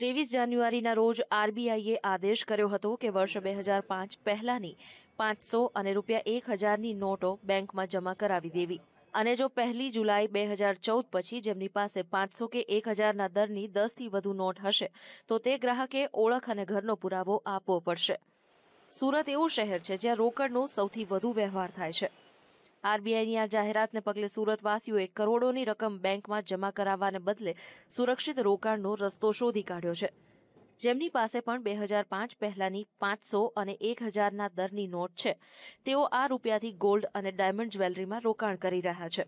ત્રેવીસ જાન્યુઆરીના રોજ આરબીઆઈએ આદેશ કર્યો હતો કે વર્ષ બે હજાર પાંચ પહેલાની પાંચસો અને રૂપિયા એક હજારની નોટો બેંકમાં જમા કરાવી દેવી અને જો પહેલી જુલાઈ બે હજાર ચૌદ પછી જેમની પાસે પાંચસો કે એક હજારના દરની દસથી વધુ નોટ હશે તો તે ગ્રાહકે ઓળખ અને ઘરનો પુરાવો આપવો પડશે સુરત એવું શહેર છે જ્યાં રોકડનો સૌથી વધુ વ્યવહાર થાય છે આરબીઆઈની આ જાહેરાતને પગલે સુરતવાસીઓએ કરોડોની રકમ બેંકમાં જમા કરાવવાને બદલે સુરક્ષિત રોકાણનો રસ્તો શોધી કાઢ્યો છે જેમની પાસે પણ બે હજાર પાંચ પહેલાંની પાંચસો અને એક હજારના દરની નોટ છે તેઓ આ રૂપિયાથી ગોલ્ડ અને ડાયમંડ જ્વેલરીમાં રોકાણ કરી રહ્યા છે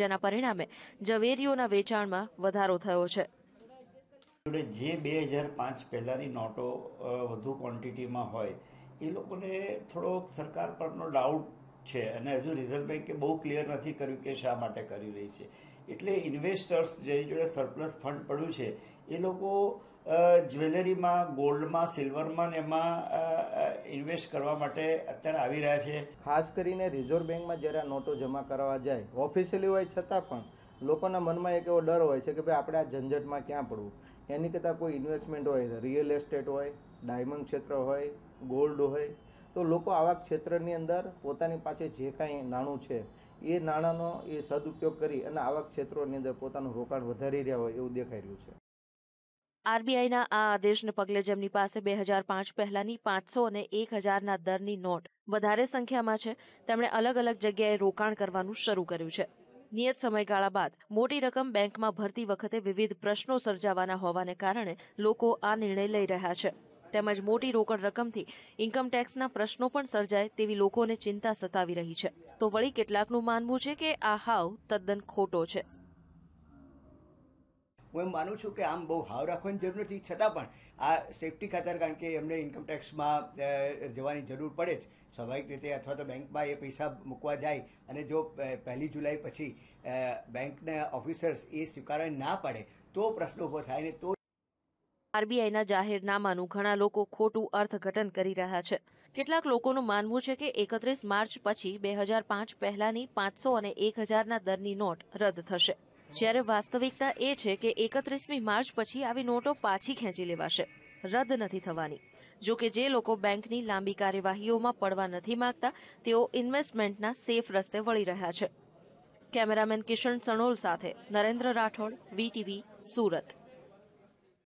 જેના પરિણામે ઝવેરીઓના વેચાણમાં વધારો થયો છે જે બે હજાર પાંચ પહેલાંની નોટો વધુ ક્વોન્ટિટીમાં હોય એ લોકોને થોડોક સરકાર પરનો ડાઉટ છે અને હજુ રિઝર્વ બેન્કે બહુ ક્લિયર નથી કર્યું કે શા માટે કરી રહી છે એટલે ઇન્વેસ્ટર્સ જેની જોડે સરપ્લસ ફંડ પડ્યું છે એ લોકો જ્વેલરીમાં ગોલ્ડમાં સિલ્વરમાં એમાં ઇન્વેસ્ટ કરવા માટે અત્યારે આવી રહ્યા છે ખાસ કરીને રિઝર્વ બેન્કમાં જ્યારે નોટો જમા કરવા જાય ઓફિશિયલી હોય છતાં પણ લોકોના મનમાં એક એવો ડર હોય છે કે ભાઈ આપણે આ ઝંઝટમાં ક્યાં પડવું એની કરતાં કોઈ ઇન્વેસ્ટમેન્ટ હોય રિયલ એસ્ટેટ હોય ડાયમંડ ક્ષેત્ર હોય ગોલ્ડ હોય તો લોકો આવા ક્ષેત્રની અંદર પોતાની પાસે જે કાંઈ નાણું છે એ નાણાંનો એ સદુપયોગ કરી અને આવા ક્ષેત્રોની અંદર પોતાનું રોકાણ વધારી રહ્યા હોય એવું દેખાઈ રહ્યું છે આરબીઆઈના આ આદેશને પગલે જેમની પાસે બે હજાર પાંચ પહેલાની પાંચસો અને એક હજારના દરની નોટ વધારે સંખ્યામાં છે તેમણે અલગ અલગ જગ્યાએ રોકાણ કરવાનું શરૂ કર્યું છે નિયત સમયગાળા બાદ મોટી રકમ બેંકમાં ભરતી વખતે વિવિધ પ્રશ્નો સર્જાવાના હોવાને કારણે લોકો આ નિર્ણય લઈ રહ્યા છે તેમજ મોટી રોકડ રકમથી ઇન્કમટેક્સના પ્રશ્નો પણ સર્જાય તેવી લોકોને ચિંતા સતાવી રહી છે તો વળી કેટલાકનું માનવું છે કે આ હાવ તદ્દન ખોટો છે હું એમ માનું છું કે આમ બહુ હાવ રાખવાની જરૂર નથી છતાં પણ આ સેફટી ખાતર કારણ કે એમને ઇન્કમટેક્સમાં જવાની જરૂર પડે જ સ્વાભાવિક રીતે અથવા તો બેંકમાં એ પૈસા મૂકવા જાય અને જો પહેલી જુલાઈ પછી બેંકના ઓફિસર્સ એ સ્વીકારવા ના પડે તો પ્રશ્ન ઊભો થાય ને તો આરબીઆઈના જાહેરનામાનું ઘણા લોકો ખોટું અર્થઘટન કરી રહ્યા છે કેટલાક લોકોનું માનવું છે કે એકત્રીસ માર્ચ પછી બે હજાર પાંચ પહેલાની પાંચસો અને એક હજારના દરની નોટ રદ થશે જ્યારે વાસ્તવિકતા એ છે કે એકત્રીસમી માર્ચ પછી આવી નોટો પાછી ખેંચી લેવાશે રદ નથી થવાની જો કે જે લોકો બેંકની લાંબી કાર્યવાહીઓમાં પડવા નથી માંગતા તેઓ ઇન્વેસ્ટમેન્ટના સેફ રસ્તે વળી રહ્યા છે કેમેરામેન કિશન સણોલ સાથે નરેન્દ્ર રાઠોડ વીટીવી સુરત